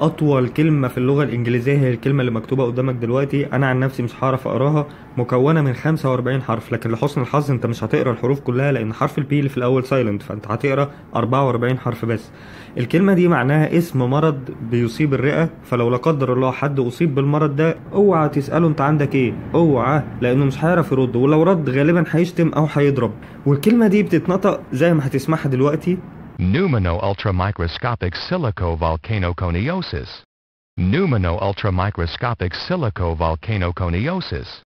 اطول كلمه في اللغه الانجليزيه هي الكلمه اللي مكتوبه قدامك دلوقتي انا عن نفسي مش هعرف اقراها مكونه من 45 حرف لكن لحسن الحظ انت مش هتقرا الحروف كلها لان حرف البي اللي في الاول سايلنت فانت هتقرا 44 حرف بس الكلمه دي معناها اسم مرض بيصيب الرئه فلو لا قدر الله حد اصيب بالمرض ده اوعى تساله انت عندك ايه اوعى لانه مش هيعرف يرد ولو رد غالبا هيشتم او هيضرب والكلمه دي بتتنطق زي ما هتسمعها دلوقتي Pneumino-ultramicroscopic coniosis. Pneumono-ultramicroscopic coniosis.